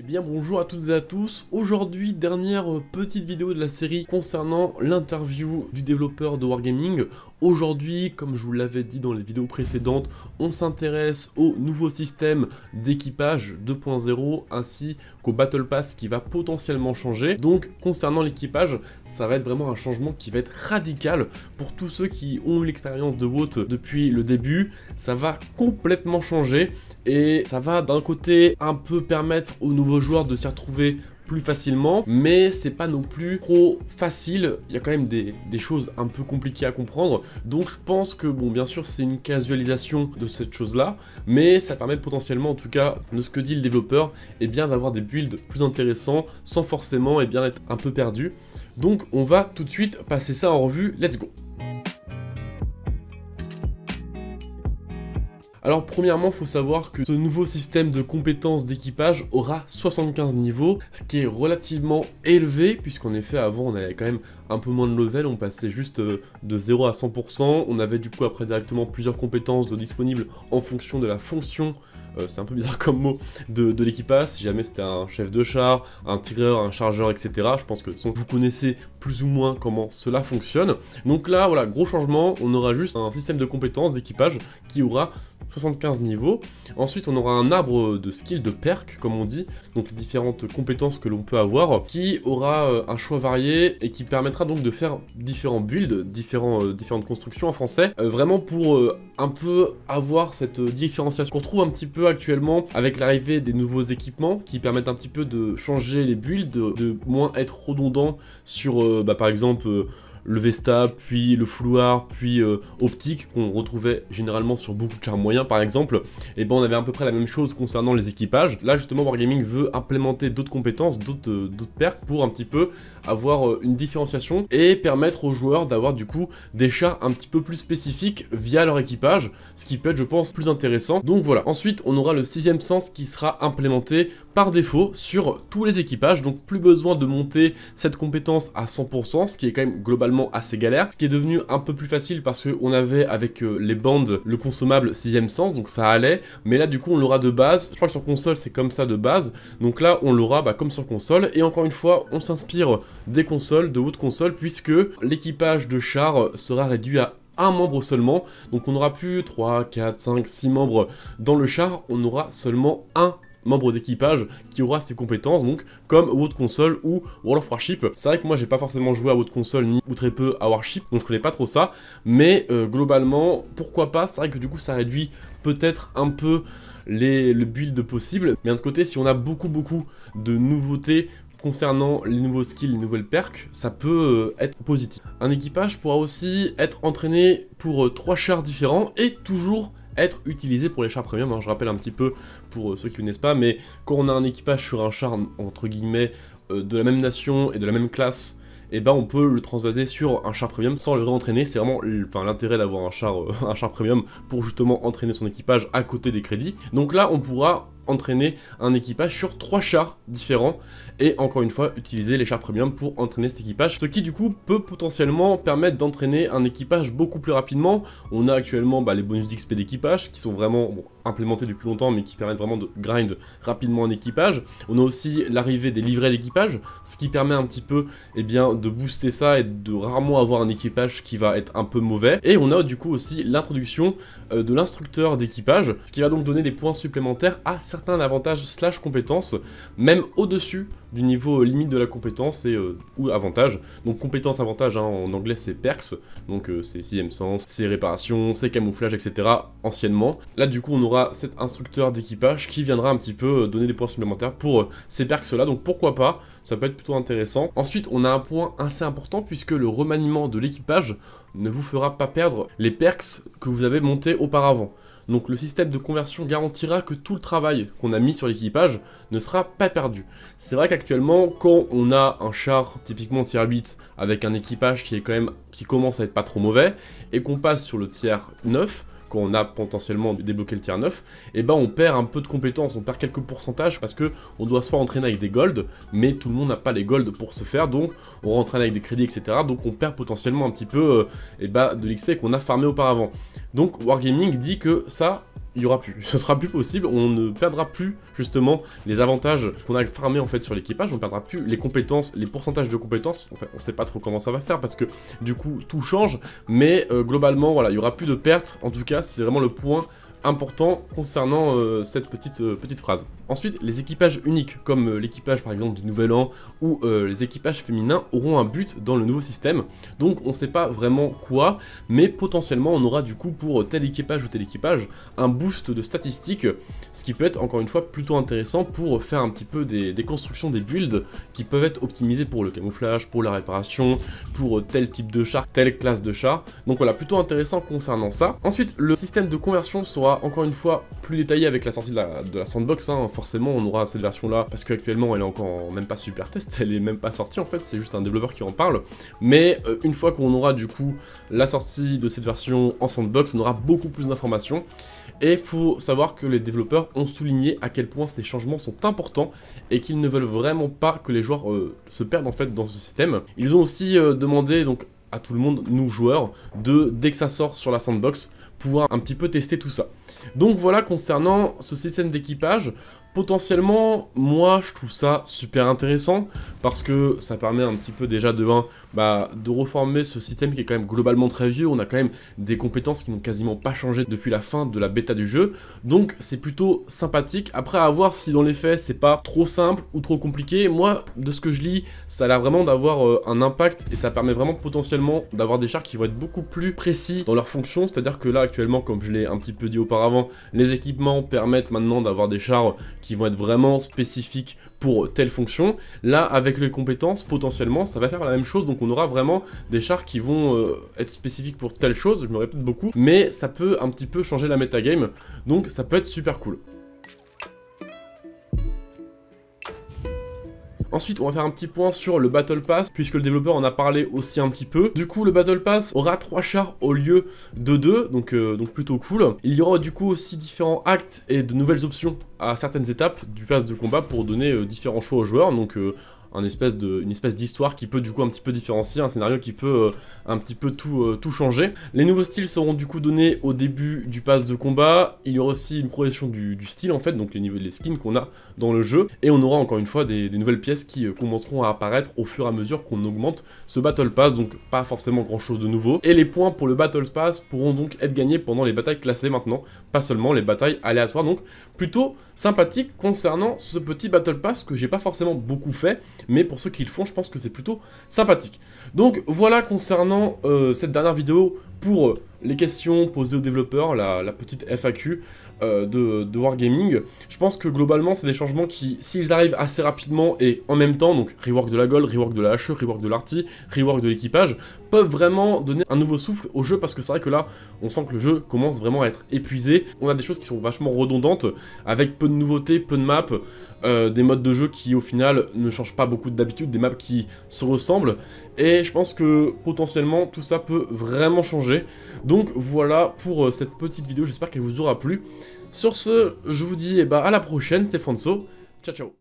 Eh bien bonjour à toutes et à tous, aujourd'hui dernière petite vidéo de la série concernant l'interview du développeur de Wargaming. Aujourd'hui, comme je vous l'avais dit dans les vidéos précédentes, on s'intéresse au nouveau système d'équipage 2.0 ainsi qu'au Battle Pass qui va potentiellement changer. Donc concernant l'équipage, ça va être vraiment un changement qui va être radical pour tous ceux qui ont eu l'expérience de WOT depuis le début. Ça va complètement changer et ça va d'un côté un peu permettre aux nouveaux joueurs de s'y retrouver plus facilement, mais c'est pas non plus trop facile. Il y a quand même des, choses un peu compliquées à comprendre. Donc je pense que, bon, bien sûr, c'est une casualisation de cette chose-là, mais ça permet potentiellement, en tout cas, de ce que dit le développeur, et eh bien d'avoir des builds plus intéressants sans forcément et eh bien être un peu perdu. Donc on va tout de suite passer ça en revue. Let's go Alors premièrement, faut savoir que ce nouveau système de compétences d'équipage aura 75 niveaux, ce qui est relativement élevé, puisqu'en effet avant on avait quand même un peu moins de level, on passait juste euh, de 0 à 100%, on avait du coup après directement plusieurs compétences disponibles en fonction de la fonction euh, c'est un peu bizarre comme mot, de, l'équipage. Si jamais c'était un chef de char, un tireur, un chargeur, etc. Je pense que vous connaissez plus ou moins comment cela fonctionne. Donc là, voilà, gros changement, on aura juste un système de compétences d'équipage qui aura 75 niveaux. Ensuite, on aura un arbre de skills, de perk, comme on dit, donc les différentes compétences que l'on peut avoir, qui aura euh, un choix varié et qui permettra donc de faire différents builds, différents, euh, différentes constructions en français, vraiment pour un peu avoir cette différenciation qu'on trouve un petit peu actuellement avec l'arrivée des nouveaux équipements qui permettent un petit peu de changer les builds, de, moins être redondant sur euh, bah, par exemple... Euh, le Vesta, puis le fouloir, puis euh, optique qu'on retrouvait généralement sur beaucoup de chars moyens par exemple, et eh ben on avait à peu près la même chose concernant les équipages. Là justement Wargaming veut implémenter d'autres compétences, d'autres euh, d'autres perks pour un petit peu avoir euh, une différenciation et permettre aux joueurs d'avoir du coup des chars un petit peu plus spécifiques via leur équipage, ce qui peut être je pense plus intéressant. Donc voilà, ensuite on aura le sixième sens qui sera implémenté par défaut sur tous les équipages, donc plus besoin de monter cette compétence à 100%, ce qui est quand même globalement assez galère, ce qui est devenu un peu plus facile parce qu'on avait avec euh, les bandes le consommable 6ème sens, donc ça allait, mais là du coup on l'aura de base, je crois que sur console c'est comme ça de base, donc là on l'aura bah, comme sur console, et encore une fois on s'inspire des consoles, de haute console puisque l'équipage de char sera réduit à un membre seulement. Donc on n'aura plus 3, 4, 5, 6 membres dans le char, on aura seulement un membre d'équipage qui aura ses compétences, donc comme World Console ou World of Warship. C'est vrai que moi j'ai pas forcément joué à World Console ni ou très peu à Warship, donc je connais pas trop ça, mais euh, globalement, pourquoi pas, c'est vrai que du coup ça réduit peut-être un peu les, le build possible, mais d'un côté, si on a beaucoup beaucoup de nouveautés concernant les nouveaux skills, les nouvelles perks, ça peut euh, être positif. Un équipage pourra aussi être entraîné pour euh, trois chars différents et toujours être utilisé pour les chars premium. Hein. Je rappelle un petit peu pour euh, ceux qui ne connaissent pas, mais quand on a un équipage sur un char, entre guillemets, euh, de la même nation et de la même classe, et eh ben on peut le transvaser sur un char premium sans le réentraîner. C'est vraiment l'intérêt d'avoir un char, euh, un char premium pour justement entraîner son équipage à côté des crédits. Donc là, on pourra entraîner un équipage sur trois chars différents et encore une fois utiliser les chars premium pour entraîner cet équipage ce qui du coup peut potentiellement permettre d'entraîner un équipage beaucoup plus rapidement on a actuellement bah, les bonus d'XP d'équipage qui sont vraiment implémentés depuis longtemps mais qui permettent vraiment de grind rapidement un équipage on a aussi l'arrivée des livrets d'équipage ce qui permet un petit peu Et eh bien, de booster ça et de rarement avoir un équipage qui va être un peu mauvais et on a du coup aussi l'introduction euh, de l'instructeur d'équipage ce qui va donc donner des points supplémentaires à certains certains avantages slash compétences même au-dessus du niveau limite de la compétence et euh, ou avantage. Donc compétence, avantage, hein, en anglais c'est perks, donc c'est euh, c'est sixième sens, c'est réparation, c'est camouflage, etc. anciennement. Là du coup on aura cet instructeur d'équipage qui viendra un petit peu euh, donner des points supplémentaires pour ces perks là, donc pourquoi pas, ça peut être plutôt intéressant. Ensuite on a un point assez important puisque le remaniement de l'équipage ne vous fera pas perdre les perks que vous avez montés auparavant. Donc le système de conversion garantira que tout le travail qu'on a mis sur l'équipage ne sera pas perdu. C'est vrai qu'actuellement, quand on a un char typiquement tier 8 avec un équipage qui est quand même qui commence à être pas trop mauvais et qu'on passe sur le tiers 9, quand on a potentiellement débloqué le tier 9, et eh ben on perd un peu de compétences, on perd quelques pourcentages parce que on doit soit entraîner avec des golds, mais tout le monde n'a pas les golds pour se faire, donc on rentraîne avec des crédits, etc. Donc on perd potentiellement un petit peu et euh, eh ben, de l'XP qu'on a farmé auparavant. Donc Wargaming dit que ça, il y aura plus. Ce sera plus possible, on ne perdra plus justement les avantages qu'on a farmé en fait sur l'équipage, on perdra plus les compétences, les pourcentages de compétences, fait, on sait pas trop comment ça va faire parce que du coup tout change, mais euh, globalement voilà, il y aura plus de pertes, en tout cas c'est vraiment le point important concernant euh, cette petite, euh, petite phrase. Ensuite, les équipages uniques, comme euh, l'équipage par exemple du Nouvel An ou euh, les équipages féminins, auront un but dans le nouveau système. Donc on ne sait pas vraiment quoi, mais potentiellement on aura du coup pour euh, tel équipage ou tel équipage un boost de statistiques, ce qui peut être encore une fois plutôt intéressant pour faire un petit peu des, constructions des builds qui peuvent être optimisés pour le camouflage, pour la réparation, pour tel type de char, telle classe de char. Donc voilà, plutôt intéressant concernant ça. Ensuite, le système de conversion sera encore une fois plus détaillé avec la sortie de la, sandbox. Hein, forcément on aura cette version là, parce qu'actuellement elle est encore même pas super test, elle est même pas sortie en fait, c'est juste un développeur qui en parle, mais euh, une fois qu'on aura du coup la sortie de cette version en sandbox, on aura beaucoup plus d'informations, et faut savoir que les développeurs ont souligné à quel point ces changements sont importants, et qu'ils ne veulent vraiment pas que les joueurs euh, se perdent en fait dans ce système. Ils ont aussi euh, demandé donc à tout le monde, nous joueurs, de dès que ça sort sur la sandbox, pouvoir un petit peu tester tout ça. Donc voilà concernant ce système d'équipage. Potentiellement, moi je trouve ça super intéressant parce que ça permet un petit peu déjà de, bah, de reformer ce système qui est quand même globalement très vieux. On a quand même des compétences qui n'ont quasiment pas changé depuis la fin de la bêta du jeu. Donc c'est plutôt sympathique. Après à voir si dans les faits c'est pas trop simple ou trop compliqué. Moi de ce que je lis, ça a l'air vraiment d'avoir euh, un impact et ça permet vraiment potentiellement d'avoir des chars qui vont être beaucoup plus précis dans leur fonction C'est à dire que là actuellement comme je l'ai un petit peu dit auparavant, les équipements permettent maintenant d'avoir des chars qui vont être vraiment spécifiques pour telle fonction. Là, avec les compétences, potentiellement, ça va faire la même chose. Donc on aura vraiment des chars qui vont euh, être spécifiques pour telle chose. Je me répète beaucoup. Mais ça peut un petit peu changer la metagame. Donc ça peut être super cool. Ensuite, on va faire un petit point sur le Battle Pass, puisque le développeur en a parlé aussi un petit peu. Du coup, le Battle Pass aura 3 chars au lieu de 2, donc, euh, donc plutôt cool. Il y aura du coup aussi différents actes et de nouvelles options à certaines étapes du pass de combat pour donner euh, différents choix aux joueurs, donc euh, espèce de, une espèce d'histoire qui peut du coup un petit peu différencier, un scénario qui peut euh, un petit peu tout, euh, tout changer. Les nouveaux styles seront du coup donnés au début du pass de combat, il y aura aussi une progression du, style en fait, donc les niveaux les skins qu'on a dans le jeu, et on aura encore une fois des, nouvelles pièces qui euh, commenceront à apparaître au fur et à mesure qu'on augmente ce Battle Pass, donc pas forcément grand chose de nouveau. Et les points pour le Battle Pass pourront donc être gagnés pendant les batailles classées maintenant, pas seulement les batailles aléatoires, donc plutôt sympathique concernant ce petit Battle Pass que j'ai pas forcément beaucoup fait, mais pour ceux qui le font, je pense que c'est plutôt sympathique. Donc voilà concernant euh, cette dernière vidéo pour euh, les questions posées aux développeurs, la, petite FAQ euh, de, Wargaming. Je pense que globalement, c'est des changements qui, s'ils arrivent assez rapidement et en même temps, donc rework de la Gold, rework de la hache, rework de l'Arty, rework de l'équipage, peuvent vraiment donner un nouveau souffle au jeu parce que c'est vrai que là, on sent que le jeu commence vraiment à être épuisé. On a des choses qui sont vachement redondantes, avec peu de nouveautés, peu de maps, euh, des modes de jeu qui au final ne changent pas beaucoup d'habitude, des maps qui se ressemblent. Et je pense que potentiellement tout ça peut vraiment changer. Donc voilà pour euh, cette petite vidéo, j'espère qu'elle vous aura plu. Sur ce, je vous dis eh ben, à la prochaine, c'était François, ciao ciao